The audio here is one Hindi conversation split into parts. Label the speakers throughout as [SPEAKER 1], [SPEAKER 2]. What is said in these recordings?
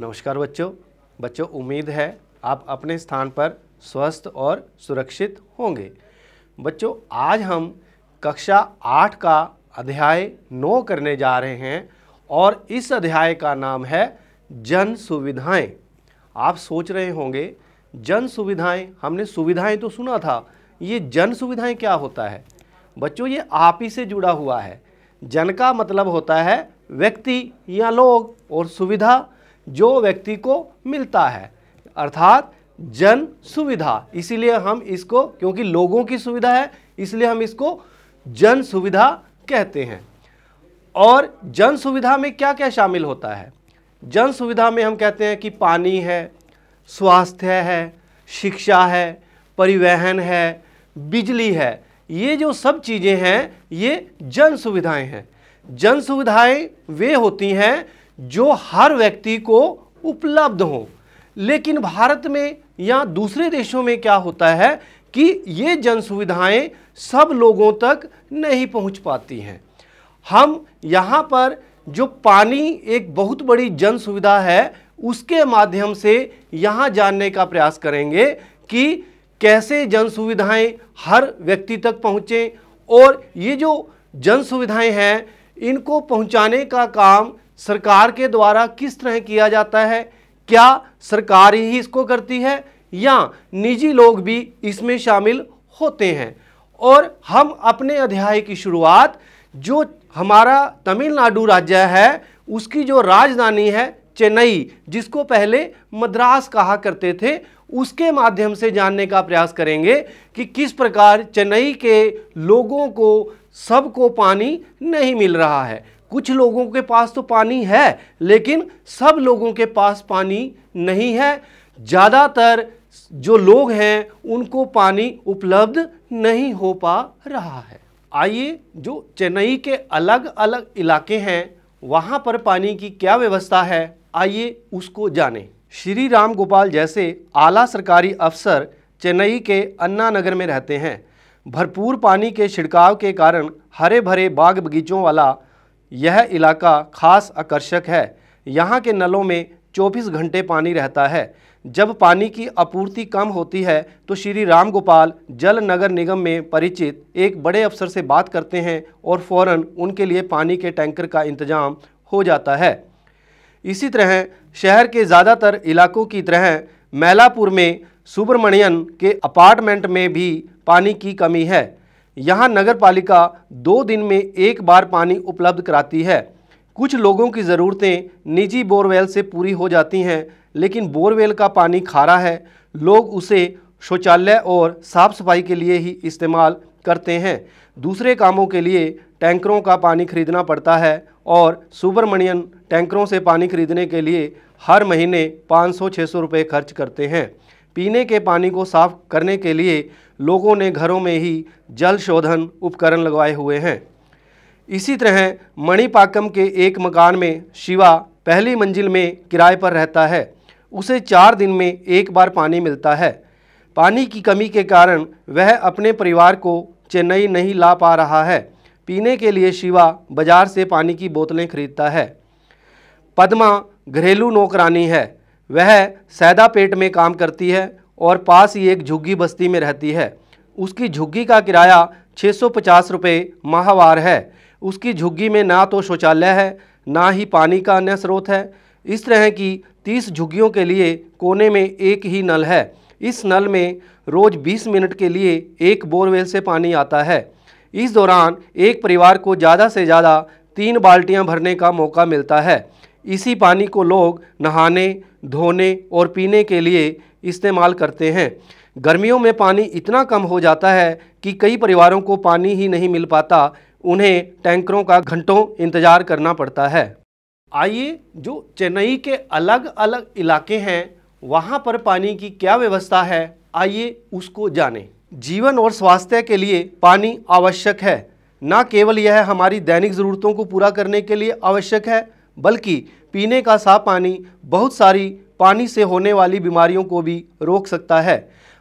[SPEAKER 1] नमस्कार बच्चों बच्चों उम्मीद है आप अपने स्थान पर स्वस्थ और सुरक्षित होंगे बच्चों आज हम कक्षा आठ का अध्याय नौ करने जा रहे हैं और इस अध्याय का नाम है जन सुविधाएं आप सोच रहे होंगे जन सुविधाएं हमने सुविधाएं तो सुना था ये जन सुविधाएं क्या होता है बच्चों ये आप ही से जुड़ा हुआ है जन का मतलब होता है व्यक्ति या लोग और सुविधा जो व्यक्ति को मिलता है अर्थात जन सुविधा इसीलिए हम इसको क्योंकि लोगों की सुविधा है इसलिए हम इसको जन सुविधा कहते हैं और जन सुविधा में क्या क्या शामिल होता है जन सुविधा में हम कहते हैं कि पानी है स्वास्थ्य है शिक्षा है परिवहन है बिजली है ये जो सब चीज़ें हैं ये जन सुविधाएँ हैं जन सुविधाएँ वे होती हैं जो हर व्यक्ति को उपलब्ध हो लेकिन भारत में या दूसरे देशों में क्या होता है कि ये जन सुविधाएँ सब लोगों तक नहीं पहुंच पाती हैं हम यहाँ पर जो पानी एक बहुत बड़ी जन सुविधा है उसके माध्यम से यहाँ जानने का प्रयास करेंगे कि कैसे जन सुविधाएँ हर व्यक्ति तक पहुँचें और ये जो जन सुविधाएँ हैं इनको पहुँचाने का काम सरकार के द्वारा किस तरह किया जाता है क्या सरकार ही इसको करती है या निजी लोग भी इसमें शामिल होते हैं और हम अपने अध्याय की शुरुआत जो हमारा तमिलनाडु राज्य है उसकी जो राजधानी है चेन्नई जिसको पहले मद्रास कहा करते थे उसके माध्यम से जानने का प्रयास करेंगे कि किस प्रकार चेन्नई के लोगों को सबको पानी नहीं मिल रहा है कुछ लोगों के पास तो पानी है लेकिन सब लोगों के पास पानी नहीं है ज़्यादातर जो लोग हैं उनको पानी उपलब्ध नहीं हो पा रहा है आइए जो चेन्नई के अलग अलग इलाके हैं वहाँ पर पानी की क्या व्यवस्था है आइए उसको जानें श्री राम गोपाल जैसे आला सरकारी अफसर चेन्नई के अन्ना नगर में रहते हैं भरपूर पानी के छिड़काव के कारण हरे भरे बाग बगीचों वाला यह इलाका खास आकर्षक है यहाँ के नलों में 24 घंटे पानी रहता है जब पानी की आपूर्ति कम होती है तो श्री राम गोपाल जल नगर निगम में परिचित एक बड़े अफसर से बात करते हैं और फौरन उनके लिए पानी के टैंकर का इंतजाम हो जाता है इसी तरह शहर के ज़्यादातर इलाकों की तरह मैलापुर में सुब्रमण्यन के अपार्टमेंट में भी पानी की कमी है यहाँ नगर पालिका दो दिन में एक बार पानी उपलब्ध कराती है कुछ लोगों की ज़रूरतें निजी बोरवेल से पूरी हो जाती हैं लेकिन बोरवेल का पानी खारा है लोग उसे शौचालय और साफ़ सफाई के लिए ही इस्तेमाल करते हैं दूसरे कामों के लिए टैंकरों का पानी खरीदना पड़ता है और सुब्रमण्यन टैंकरों से पानी खरीदने के लिए हर महीने 500-600 रुपए खर्च करते हैं पीने के पानी को साफ़ करने के लिए लोगों ने घरों में ही जल शोधन उपकरण लगवाए हुए हैं इसी तरह मणिपाकम के एक मकान में शिवा पहली मंजिल में किराए पर रहता है उसे चार दिन में एक बार पानी मिलता है पानी की कमी के कारण वह अपने परिवार को चेन्नई नहीं ला पा रहा है पीने के लिए शिवा बाजार से पानी की बोतलें खरीदता है पद्मा घरेलू नौकरानी है वह सैदा पेट में काम करती है और पास ही एक झुग्गी बस्ती में रहती है उसकी झुग्गी का किराया छः सौ पचास रुपये माहवार है उसकी झुग्गी में ना तो शौचालय है ना ही पानी का अन्य स्रोत है इस तरह की तीस झुग्गियों के लिए कोने में एक ही नल है इस नल में रोज़ बीस मिनट के लिए एक बोरवेल से पानी आता है इस दौरान एक परिवार को ज़्यादा से ज़्यादा तीन बाल्टियाँ भरने का मौका मिलता है इसी पानी को लोग नहाने धोने और पीने के लिए इस्तेमाल करते हैं गर्मियों में पानी इतना कम हो जाता है कि कई परिवारों को पानी ही नहीं मिल पाता उन्हें टैंकरों का घंटों इंतज़ार करना पड़ता है आइए जो चेन्नई के अलग अलग इलाके हैं वहाँ पर पानी की क्या व्यवस्था है आइए उसको जानें जीवन और स्वास्थ्य के लिए पानी आवश्यक है न केवल यह हमारी दैनिक ज़रूरतों को पूरा करने के लिए आवश्यक है बल्कि पीने का साफ पानी बहुत सारी पानी से होने वाली बीमारियों को भी रोक सकता है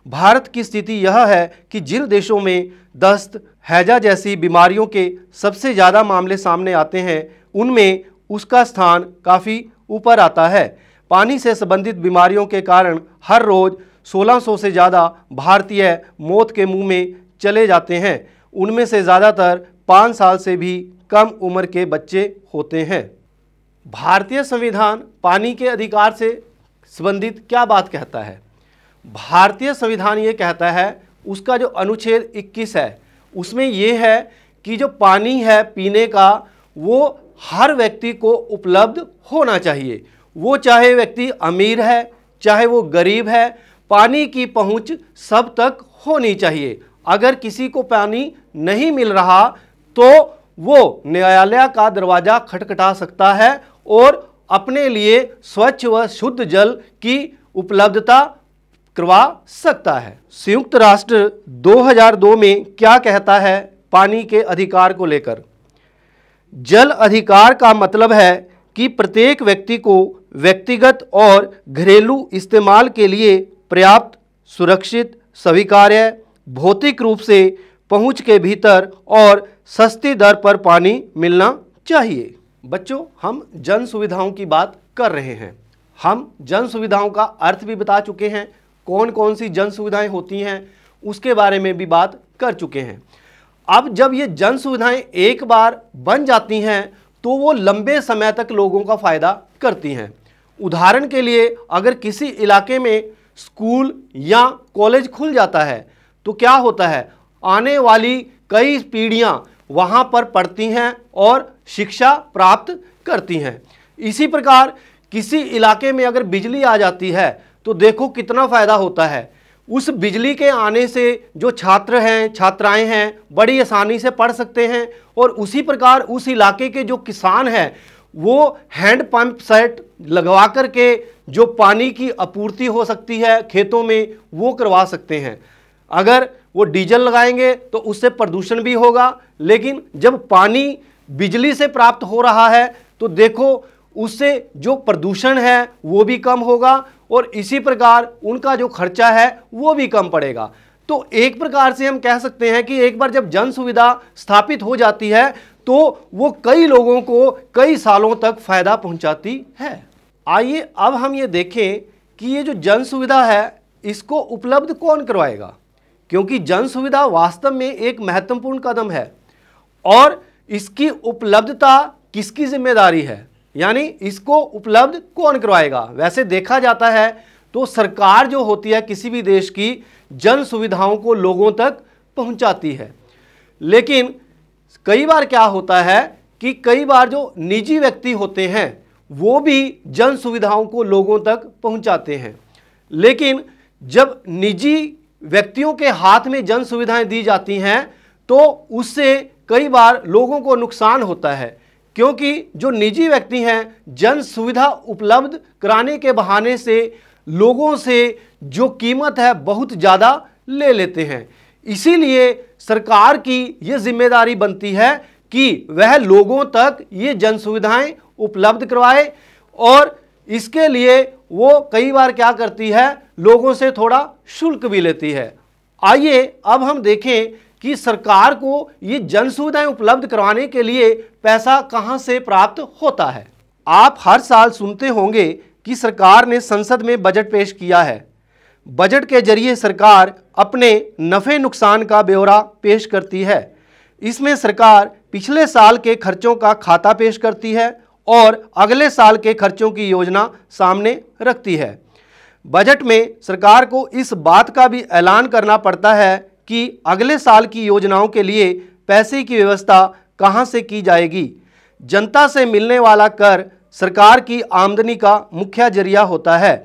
[SPEAKER 1] भारत की स्थिति यह है कि जिन देशों में दस्त हैजा जैसी बीमारियों के सबसे ज़्यादा मामले सामने आते हैं उनमें उसका स्थान काफ़ी ऊपर आता है पानी से संबंधित बीमारियों के कारण हर रोज़ 1600 से ज़्यादा भारतीय मौत के मुंह में चले जाते हैं उनमें से ज़्यादातर पाँच साल से भी कम उम्र के बच्चे होते हैं भारतीय संविधान पानी के अधिकार से संबंधित क्या बात कहता है भारतीय संविधान ये कहता है उसका जो अनुच्छेद 21 है उसमें ये है कि जो पानी है पीने का वो हर व्यक्ति को उपलब्ध होना चाहिए वो चाहे व्यक्ति अमीर है चाहे वो गरीब है पानी की पहुंच सब तक होनी चाहिए अगर किसी को पानी नहीं मिल रहा तो वो न्यायालय का दरवाज़ा खटखटा सकता है और अपने लिए स्वच्छ व शुद्ध जल की उपलब्धता करवा सकता है संयुक्त राष्ट्र 2002 में क्या कहता है पानी के अधिकार को लेकर जल अधिकार का मतलब है कि प्रत्येक व्यक्ति को व्यक्तिगत और घरेलू इस्तेमाल के लिए पर्याप्त सुरक्षित स्वीकार्य भौतिक रूप से पहुंच के भीतर और सस्ती दर पर पानी मिलना चाहिए बच्चों हम जन सुविधाओं की बात कर रहे हैं हम जन सुविधाओं का अर्थ भी बता चुके हैं कौन कौन सी जन सुविधाएं होती हैं उसके बारे में भी बात कर चुके हैं अब जब ये जन सुविधाएं एक बार बन जाती हैं तो वो लंबे समय तक लोगों का फ़ायदा करती हैं उदाहरण के लिए अगर किसी इलाके में स्कूल या कॉलेज खुल जाता है तो क्या होता है आने वाली कई पीढ़ियाँ वहाँ पर पढ़ती हैं और शिक्षा प्राप्त करती हैं इसी प्रकार किसी इलाके में अगर बिजली आ जाती है तो देखो कितना फ़ायदा होता है उस बिजली के आने से जो छात्र हैं छात्राएं हैं बड़ी आसानी से पढ़ सकते हैं और उसी प्रकार उस इलाके के जो किसान हैं वो हैंड पंप सेट लगवा कर के जो पानी की आपूर्ति हो सकती है खेतों में वो करवा सकते हैं अगर वो डीजल लगाएंगे तो उससे प्रदूषण भी होगा लेकिन जब पानी बिजली से प्राप्त हो रहा है तो देखो उससे जो प्रदूषण है वो भी कम होगा और इसी प्रकार उनका जो खर्चा है वो भी कम पड़ेगा तो एक प्रकार से हम कह सकते हैं कि एक बार जब जन सुविधा स्थापित हो जाती है तो वो कई लोगों को कई सालों तक फ़ायदा पहुंचाती है आइए अब हम ये देखें कि ये जो जन सुविधा है इसको उपलब्ध कौन करवाएगा क्योंकि जन सुविधा वास्तव में एक महत्वपूर्ण कदम है और इसकी उपलब्धता किसकी जिम्मेदारी है यानी इसको उपलब्ध कौन करवाएगा वैसे देखा जाता है तो सरकार जो होती है किसी भी देश की जन सुविधाओं को लोगों तक पहुंचाती है लेकिन कई बार क्या होता है कि कई बार जो निजी व्यक्ति होते हैं वो भी जन सुविधाओं को लोगों तक पहुंचाते हैं लेकिन जब निजी व्यक्तियों के हाथ में जन सुविधाएं दी जाती हैं तो उससे कई बार लोगों को नुकसान होता है क्योंकि जो निजी व्यक्ति हैं जन सुविधा उपलब्ध कराने के बहाने से लोगों से जो कीमत है बहुत ज़्यादा ले लेते हैं इसीलिए सरकार की ये जिम्मेदारी बनती है कि वह लोगों तक ये जन सुविधाएँ उपलब्ध करवाए और इसके लिए वो कई बार क्या करती है लोगों से थोड़ा शुल्क भी लेती है आइए अब हम देखें कि सरकार को ये जन सुविधाएँ उपलब्ध करवाने के लिए पैसा कहाँ से प्राप्त होता है आप हर साल सुनते होंगे कि सरकार ने संसद में बजट पेश किया है बजट के जरिए सरकार अपने नफ़े नुकसान का ब्यौरा पेश करती है इसमें सरकार पिछले साल के खर्चों का खाता पेश करती है और अगले साल के खर्चों की योजना सामने रखती है बजट में सरकार को इस बात का भी ऐलान करना पड़ता है कि अगले साल की योजनाओं के लिए पैसे की व्यवस्था कहां से की जाएगी जनता से मिलने वाला कर सरकार की आमदनी का मुख्य जरिया होता है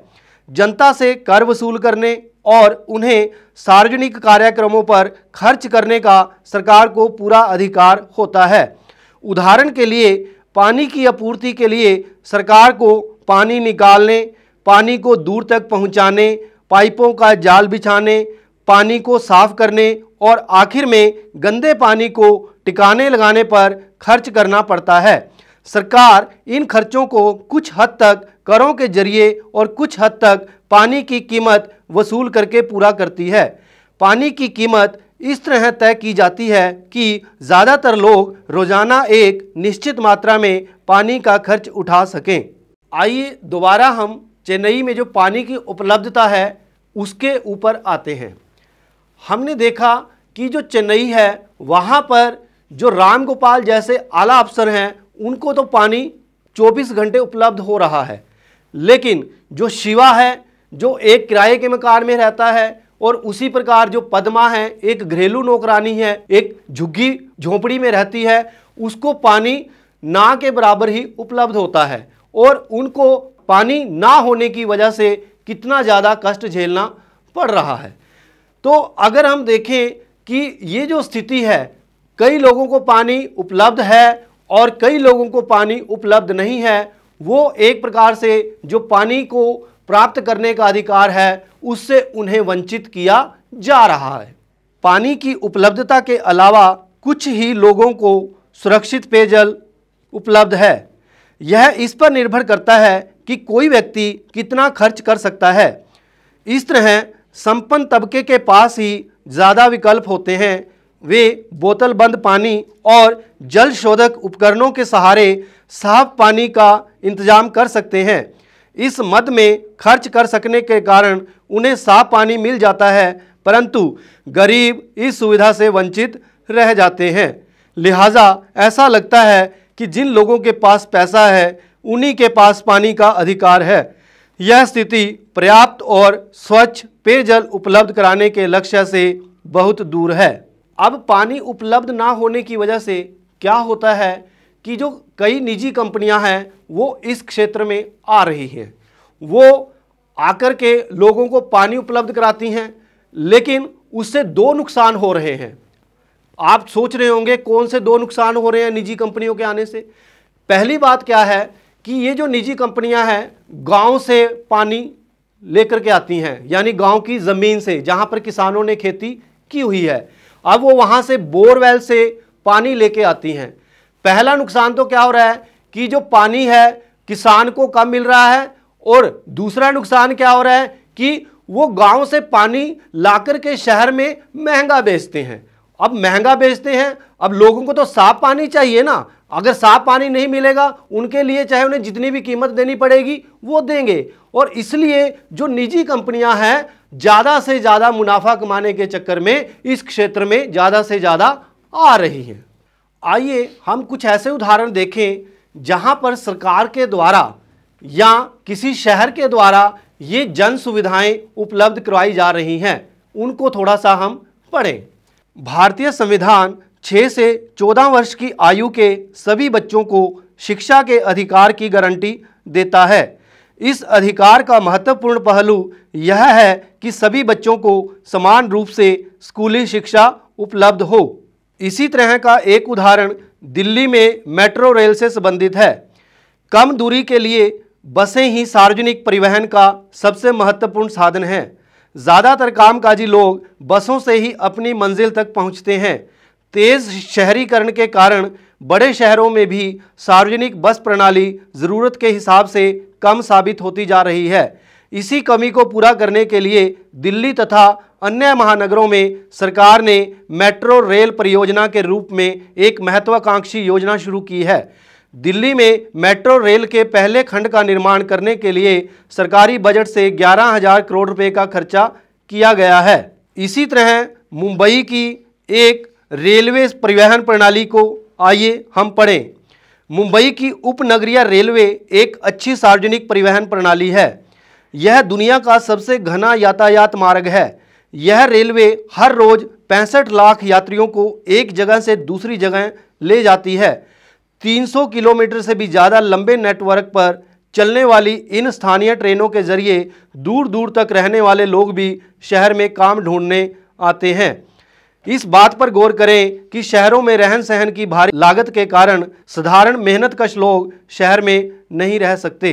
[SPEAKER 1] जनता से कर वसूल करने और उन्हें सार्वजनिक कार्यक्रमों पर खर्च करने का सरकार को पूरा अधिकार होता है उदाहरण के लिए पानी की आपूर्ति के लिए सरकार को पानी निकालने पानी को दूर तक पहुंचाने, पाइपों का जाल बिछाने पानी को साफ करने और आखिर में गंदे पानी को टिकाने लगाने पर खर्च करना पड़ता है सरकार इन खर्चों को कुछ हद तक करों के जरिए और कुछ हद तक पानी की कीमत वसूल करके पूरा करती है पानी की कीमत इस तरह तय की जाती है कि ज़्यादातर लोग रोज़ाना एक निश्चित मात्रा में पानी का खर्च उठा सकें आइए दोबारा हम चेन्नई में जो पानी की उपलब्धता है उसके ऊपर आते हैं हमने देखा कि जो चेन्नई है वहाँ पर जो राम गोपाल जैसे आला अफसर हैं उनको तो पानी 24 घंटे उपलब्ध हो रहा है लेकिन जो शिवा है जो एक किराए के मकान में रहता है और उसी प्रकार जो पद्मा है एक घरेलू नौकरानी है एक झुग्गी झोंपड़ी में रहती है उसको पानी ना के बराबर ही उपलब्ध होता है और उनको पानी ना होने की वजह से कितना ज़्यादा कष्ट झेलना पड़ रहा है तो अगर हम देखें कि ये जो स्थिति है कई लोगों को पानी उपलब्ध है और कई लोगों को पानी उपलब्ध नहीं है वो एक प्रकार से जो पानी को प्राप्त करने का अधिकार है उससे उन्हें वंचित किया जा रहा है पानी की उपलब्धता के अलावा कुछ ही लोगों को सुरक्षित पेयजल उपलब्ध है यह इस पर निर्भर करता है कि कोई व्यक्ति कितना खर्च कर सकता है इस तरह संपन्न तबके के पास ही ज़्यादा विकल्प होते हैं वे बोतल बंद पानी और जल शोधक उपकरणों के सहारे साफ पानी का इंतजाम कर सकते हैं इस मद में खर्च कर सकने के कारण उन्हें साफ पानी मिल जाता है परंतु गरीब इस सुविधा से वंचित रह जाते हैं लिहाजा ऐसा लगता है कि जिन लोगों के पास पैसा है उन्हीं के पास पानी का अधिकार है यह स्थिति पर्याप्त और स्वच्छ पेयजल उपलब्ध कराने के लक्ष्य से बहुत दूर है अब पानी उपलब्ध ना होने की वजह से क्या होता है कि जो कई निजी कंपनियां हैं वो इस क्षेत्र में आ रही हैं वो आकर के लोगों को पानी उपलब्ध कराती हैं लेकिन उससे दो नुकसान हो रहे हैं आप सोच रहे होंगे कौन से दो नुकसान हो रहे हैं निजी कंपनियों के आने से पहली बात क्या है कि ये जो निजी कंपनियां हैं गांव से पानी लेकर के आती हैं यानी गांव की ज़मीन से जहां पर किसानों ने खेती की हुई है अब वो वहां से बोरवेल से पानी लेके आती हैं पहला नुकसान तो क्या हो रहा है कि जो पानी है किसान को कम मिल रहा है और दूसरा नुकसान क्या हो रहा है कि वो गांव से पानी लाकर के शहर में महंगा बेचते हैं अब महंगा बेचते हैं अब लोगों को तो साफ पानी चाहिए ना अगर साफ पानी नहीं मिलेगा उनके लिए चाहे उन्हें जितनी भी कीमत देनी पड़ेगी वो देंगे और इसलिए जो निजी कंपनियां हैं ज़्यादा से ज़्यादा मुनाफा कमाने के चक्कर में इस क्षेत्र में ज़्यादा से ज़्यादा आ रही हैं आइए हम कुछ ऐसे उदाहरण देखें जहाँ पर सरकार के द्वारा या किसी शहर के द्वारा ये जन सुविधाएँ उपलब्ध करवाई जा रही हैं उनको थोड़ा सा हम पढ़ें भारतीय संविधान छः से चौदह वर्ष की आयु के सभी बच्चों को शिक्षा के अधिकार की गारंटी देता है इस अधिकार का महत्वपूर्ण पहलू यह है कि सभी बच्चों को समान रूप से स्कूली शिक्षा उपलब्ध हो इसी तरह का एक उदाहरण दिल्ली में मेट्रो रेल से संबंधित है कम दूरी के लिए बसें ही सार्वजनिक परिवहन का सबसे महत्वपूर्ण साधन है ज़्यादातर कामकाजी लोग बसों से ही अपनी मंजिल तक पहुँचते हैं तेज़ शहरीकरण के कारण बड़े शहरों में भी सार्वजनिक बस प्रणाली ज़रूरत के हिसाब से कम साबित होती जा रही है इसी कमी को पूरा करने के लिए दिल्ली तथा अन्य महानगरों में सरकार ने मेट्रो रेल परियोजना के रूप में एक महत्वाकांक्षी योजना शुरू की है दिल्ली में मेट्रो रेल के पहले खंड का निर्माण करने के लिए सरकारी बजट से ग्यारह हजार करोड़ रुपए का खर्चा किया गया है इसी तरह मुंबई की एक रेलवे परिवहन प्रणाली को आइए हम पढ़ें मुंबई की उपनगरीय रेलवे एक अच्छी सार्वजनिक परिवहन प्रणाली है यह दुनिया का सबसे घना यातायात मार्ग है यह रेलवे हर रोज पैंसठ लाख यात्रियों को एक जगह से दूसरी जगह ले जाती है 300 किलोमीटर से भी ज़्यादा लंबे नेटवर्क पर चलने वाली इन स्थानीय ट्रेनों के जरिए दूर दूर तक रहने वाले लोग भी शहर में काम ढूंढने आते हैं इस बात पर गौर करें कि शहरों में रहन सहन की भारी लागत के कारण साधारण मेहनत कश लोग शहर में नहीं रह सकते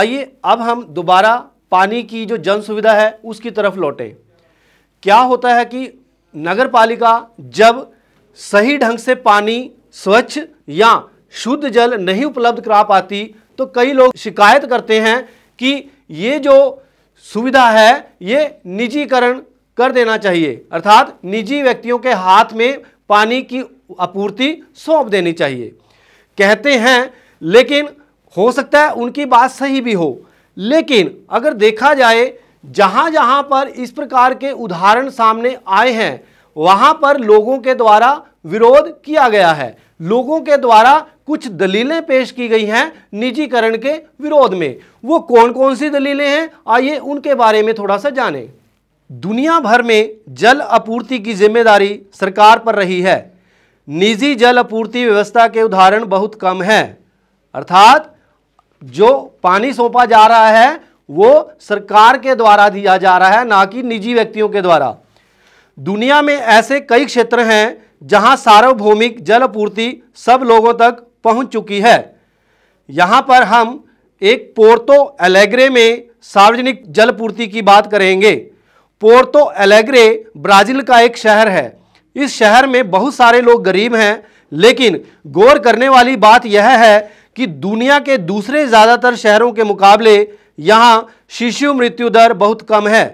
[SPEAKER 1] आइए अब हम दोबारा पानी की जो जन सुविधा है उसकी तरफ लौटें क्या होता है कि नगर पालिका जब सही ढंग से पानी स्वच्छ या शुद्ध जल नहीं उपलब्ध करा पाती तो कई लोग शिकायत करते हैं कि ये जो सुविधा है ये निजीकरण कर देना चाहिए अर्थात निजी व्यक्तियों के हाथ में पानी की आपूर्ति सौंप देनी चाहिए कहते हैं लेकिन हो सकता है उनकी बात सही भी हो लेकिन अगर देखा जाए जहाँ जहाँ पर इस प्रकार के उदाहरण सामने आए हैं वहाँ पर लोगों के द्वारा विरोध किया गया है लोगों के द्वारा कुछ दलीलें पेश की गई हैं निजीकरण के विरोध में वो कौन कौन सी दलीलें हैं आइए उनके बारे में थोड़ा सा जानें दुनिया भर में जल आपूर्ति की जिम्मेदारी सरकार पर रही है निजी जल आपूर्ति व्यवस्था के उदाहरण बहुत कम हैं अर्थात जो पानी सौंपा जा रहा है वो सरकार के द्वारा दिया जा रहा है ना कि निजी व्यक्तियों के द्वारा दुनिया में ऐसे कई क्षेत्र हैं जहां सार्वभौमिक जल आपूर्ति सब लोगों तक पहुंच चुकी है यहां पर हम एक पोर्तो एलेग्रे में सार्वजनिक जल आपूर्ति की बात करेंगे पोर्तो एलेग्रे ब्राज़ील का एक शहर है इस शहर में बहुत सारे लोग गरीब हैं लेकिन गौर करने वाली बात यह है कि दुनिया के दूसरे ज़्यादातर शहरों के मुकाबले यहाँ शिशु मृत्यु दर बहुत कम है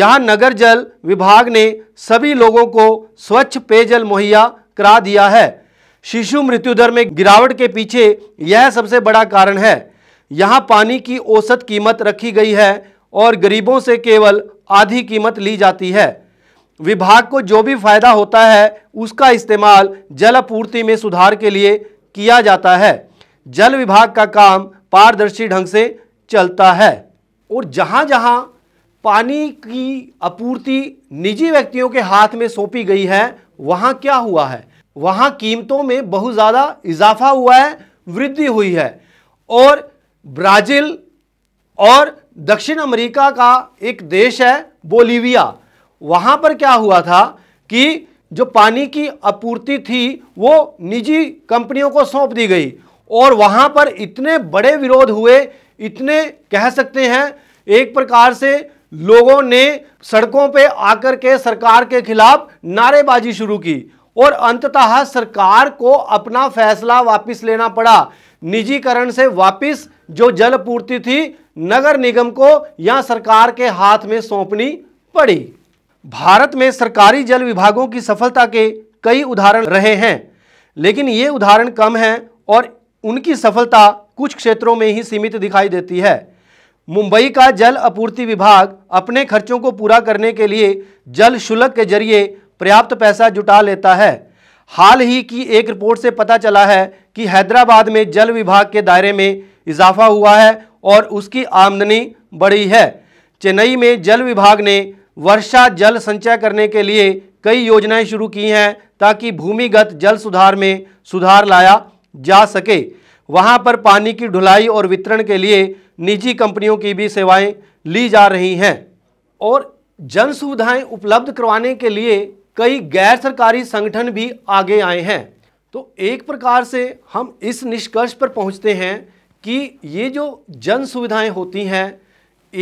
[SPEAKER 1] यहाँ नगर जल विभाग ने सभी लोगों को स्वच्छ पेयजल मुहैया करा दिया है शिशु मृत्यु दर में गिरावट के पीछे यह सबसे बड़ा कारण है यहाँ पानी की औसत कीमत रखी गई है और गरीबों से केवल आधी कीमत ली जाती है विभाग को जो भी फायदा होता है उसका इस्तेमाल जल आपूर्ति में सुधार के लिए किया जाता है जल विभाग का काम पारदर्शी ढंग से चलता है और जहाँ जहाँ पानी की आपूर्ति निजी व्यक्तियों के हाथ में सौंपी गई है वहाँ क्या हुआ है वहाँ कीमतों में बहुत ज़्यादा इजाफा हुआ है वृद्धि हुई है और ब्राज़ील और दक्षिण अमेरिका का एक देश है बोलीविया वहाँ पर क्या हुआ था कि जो पानी की आपूर्ति थी वो निजी कंपनियों को सौंप दी गई और वहाँ पर इतने बड़े विरोध हुए इतने कह सकते हैं एक प्रकार से लोगों ने सड़कों पे आकर के सरकार के खिलाफ नारेबाजी शुरू की और अंततः सरकार को अपना फैसला वापस लेना पड़ा निजीकरण से वापस जो जल पूर्ति थी नगर निगम को या सरकार के हाथ में सौंपनी पड़ी भारत में सरकारी जल विभागों की सफलता के कई उदाहरण रहे हैं लेकिन ये उदाहरण कम हैं और उनकी सफलता कुछ क्षेत्रों में ही सीमित दिखाई देती है मुंबई का जल आपूर्ति विभाग अपने खर्चों को पूरा करने के लिए जल शुल्क के जरिए पर्याप्त पैसा जुटा लेता है हाल ही की एक रिपोर्ट से पता चला है कि हैदराबाद में जल विभाग के दायरे में इजाफा हुआ है और उसकी आमदनी बढ़ी है चेन्नई में जल विभाग ने वर्षा जल संचय करने के लिए कई योजनाएं शुरू की हैं ताकि भूमिगत जल सुधार में सुधार लाया जा सके वहां पर पानी की ढुलाई और वितरण के लिए निजी कंपनियों की भी सेवाएं ली जा रही हैं और जन सुविधाएँ उपलब्ध करवाने के लिए कई गैर सरकारी संगठन भी आगे आए हैं तो एक प्रकार से हम इस निष्कर्ष पर पहुंचते हैं कि ये जो जन सुविधाएं होती हैं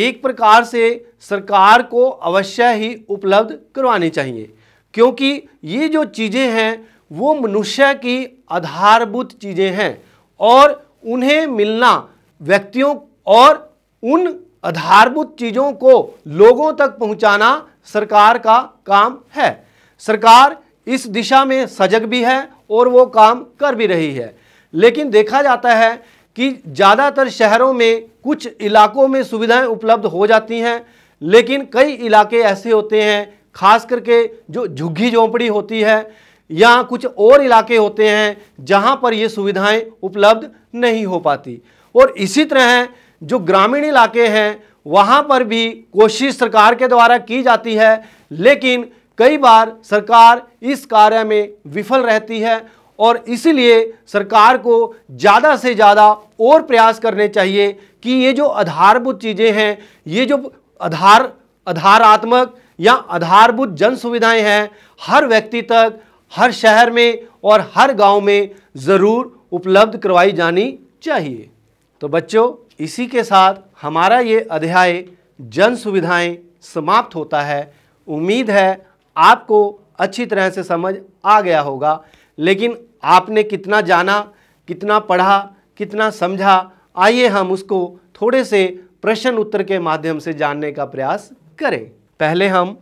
[SPEAKER 1] एक प्रकार से सरकार को अवश्य ही उपलब्ध करवानी चाहिए क्योंकि ये जो चीज़ें हैं वो मनुष्य की आधारभूत चीज़ें हैं और उन्हें मिलना व्यक्तियों और उन आधारभूत चीज़ों को लोगों तक पहुंचाना सरकार का काम है सरकार इस दिशा में सजग भी है और वो काम कर भी रही है लेकिन देखा जाता है कि ज़्यादातर शहरों में कुछ इलाकों में सुविधाएं उपलब्ध हो जाती हैं लेकिन कई इलाके ऐसे होते हैं खास करके जो झुग्गी झोंपड़ी होती है या कुछ और इलाके होते हैं जहां पर ये सुविधाएं उपलब्ध नहीं हो पाती और इसी तरह जो ग्रामीण इलाके हैं वहां पर भी कोशिश सरकार के द्वारा की जाती है लेकिन कई बार सरकार इस कार्य में विफल रहती है और इसीलिए सरकार को ज़्यादा से ज़्यादा और प्रयास करने चाहिए कि ये जो आधारभूत चीज़ें हैं ये जो आधार आधारात्मक या आधारभूत जन सुविधाएँ हैं हर व्यक्ति तक हर शहर में और हर गांव में ज़रूर उपलब्ध करवाई जानी चाहिए तो बच्चों इसी के साथ हमारा ये अध्याय जन सुविधाएँ समाप्त होता है उम्मीद है आपको अच्छी तरह से समझ आ गया होगा लेकिन आपने कितना जाना कितना पढ़ा कितना समझा आइए हम उसको थोड़े से प्रश्न उत्तर के माध्यम से जानने का प्रयास करें पहले हम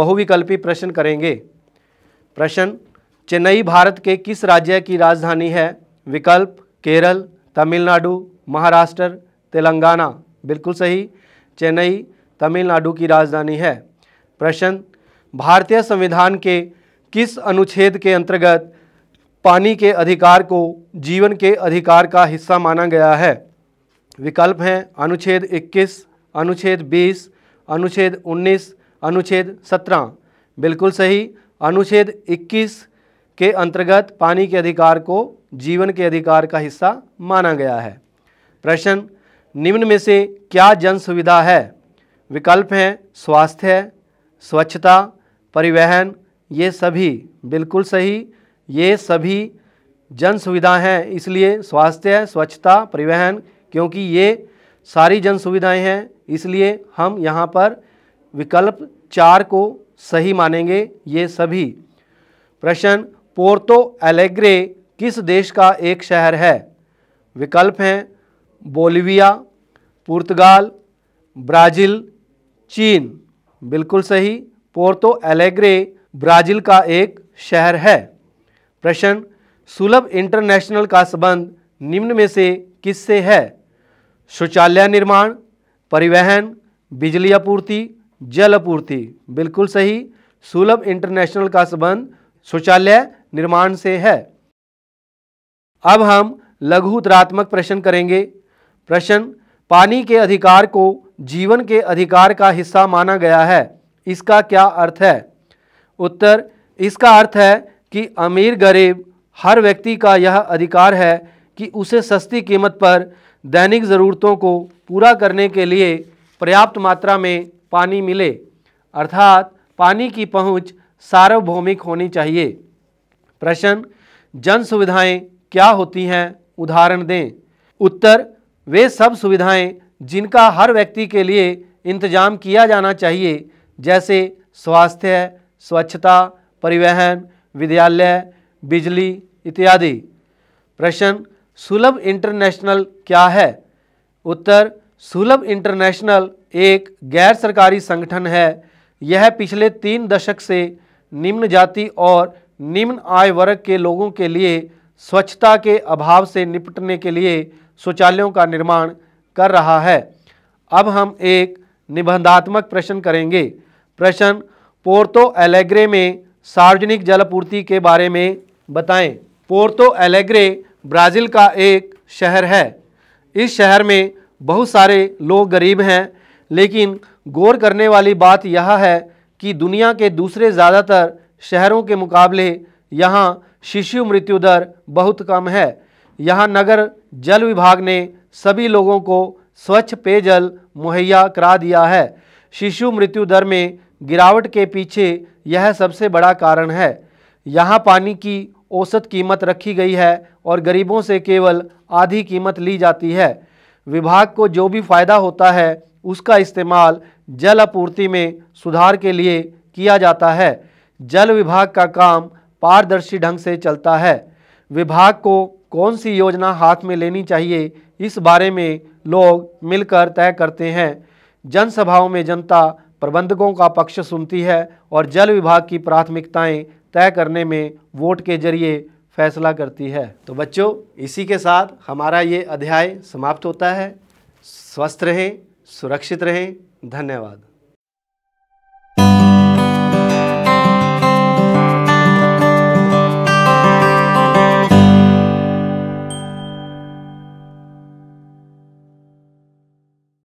[SPEAKER 1] बहुविकल्पी प्रश्न करेंगे प्रश्न चेन्नई भारत के किस राज्य की राजधानी है विकल्प केरल तमिलनाडु महाराष्ट्र तेलंगाना बिल्कुल सही चेन्नई तमिलनाडु की राजधानी है प्रश्न भारतीय संविधान के किस अनुच्छेद के अंतर्गत पानी के अधिकार को जीवन के अधिकार का हिस्सा माना गया है विकल्प हैं अनुच्छेद 21, अनुच्छेद 20, अनुच्छेद 19, अनुच्छेद 17। बिल्कुल सही अनुच्छेद 21 के अंतर्गत पानी के अधिकार को जीवन के अधिकार का हिस्सा माना गया है प्रश्न निम्न में से क्या जन सुविधा है विकल्प हैं स्वास्थ्य स्वच्छता परिवहन ये सभी बिल्कुल सही ये सभी जन सुविधाएँ हैं इसलिए स्वास्थ्य स्वच्छता परिवहन क्योंकि ये सारी जन सुविधाएँ हैं इसलिए हम यहाँ पर विकल्प चार को सही मानेंगे ये सभी प्रश्न पोर्तो एलेग्रे किस देश का एक शहर है विकल्प हैं बोलिविया पुर्तगाल ब्राज़ील चीन बिल्कुल सही पोर्तो एलेग्रे ब्राज़ील का एक शहर है प्रश्न सुलभ इंटरनेशनल का संबंध निम्न में से किससे है शौचालय निर्माण परिवहन बिजली आपूर्ति जल आपूर्ति बिल्कुल सही सुलभ इंटरनेशनल का संबंध शौचालय निर्माण से है अब हम लघु उत्तरात्मक प्रश्न करेंगे प्रश्न पानी के अधिकार को जीवन के अधिकार का हिस्सा माना गया है इसका क्या अर्थ है उत्तर इसका अर्थ है कि अमीर गरीब हर व्यक्ति का यह अधिकार है कि उसे सस्ती कीमत पर दैनिक ज़रूरतों को पूरा करने के लिए पर्याप्त मात्रा में पानी मिले अर्थात पानी की पहुंच सार्वभौमिक होनी चाहिए प्रश्न जन सुविधाएँ क्या होती हैं उदाहरण दें उत्तर वे सब सुविधाएं जिनका हर व्यक्ति के लिए इंतजाम किया जाना चाहिए जैसे स्वास्थ्य स्वच्छता परिवहन विद्यालय बिजली इत्यादि प्रश्न सुलभ इंटरनेशनल क्या है उत्तर सुलभ इंटरनेशनल एक गैर सरकारी संगठन है यह पिछले तीन दशक से निम्न जाति और निम्न आय वर्ग के लोगों के लिए स्वच्छता के अभाव से निपटने के लिए शौचालयों का निर्माण कर रहा है अब हम एक निबंधात्मक प्रश्न करेंगे प्रश्न पोर्तो एलेग्रे में सार्वजनिक जलापूर्ति के बारे में बताएं। पोर्तो एलेग्रे ब्राज़ील का एक शहर है इस शहर में बहुत सारे लोग गरीब हैं लेकिन गौर करने वाली बात यह है कि दुनिया के दूसरे ज़्यादातर शहरों के मुकाबले यहाँ शिशु मृत्यु दर बहुत कम है यहाँ नगर जल विभाग ने सभी लोगों को स्वच्छ पेयजल मुहैया करा दिया है शिशु मृत्यु दर में गिरावट के पीछे यह सबसे बड़ा कारण है यहाँ पानी की औसत कीमत रखी गई है और गरीबों से केवल आधी कीमत ली जाती है विभाग को जो भी फायदा होता है उसका इस्तेमाल जल आपूर्ति में सुधार के लिए किया जाता है जल विभाग का काम पारदर्शी ढंग से चलता है विभाग को कौन सी योजना हाथ में लेनी चाहिए इस बारे में लोग मिलकर तय करते हैं जनसभाओं में जनता प्रबंधकों का पक्ष सुनती है और जल विभाग की प्राथमिकताएं तय करने में वोट के जरिए फैसला करती है तो बच्चों इसी के साथ हमारा ये अध्याय समाप्त होता है स्वस्थ रहें सुरक्षित रहें धन्यवाद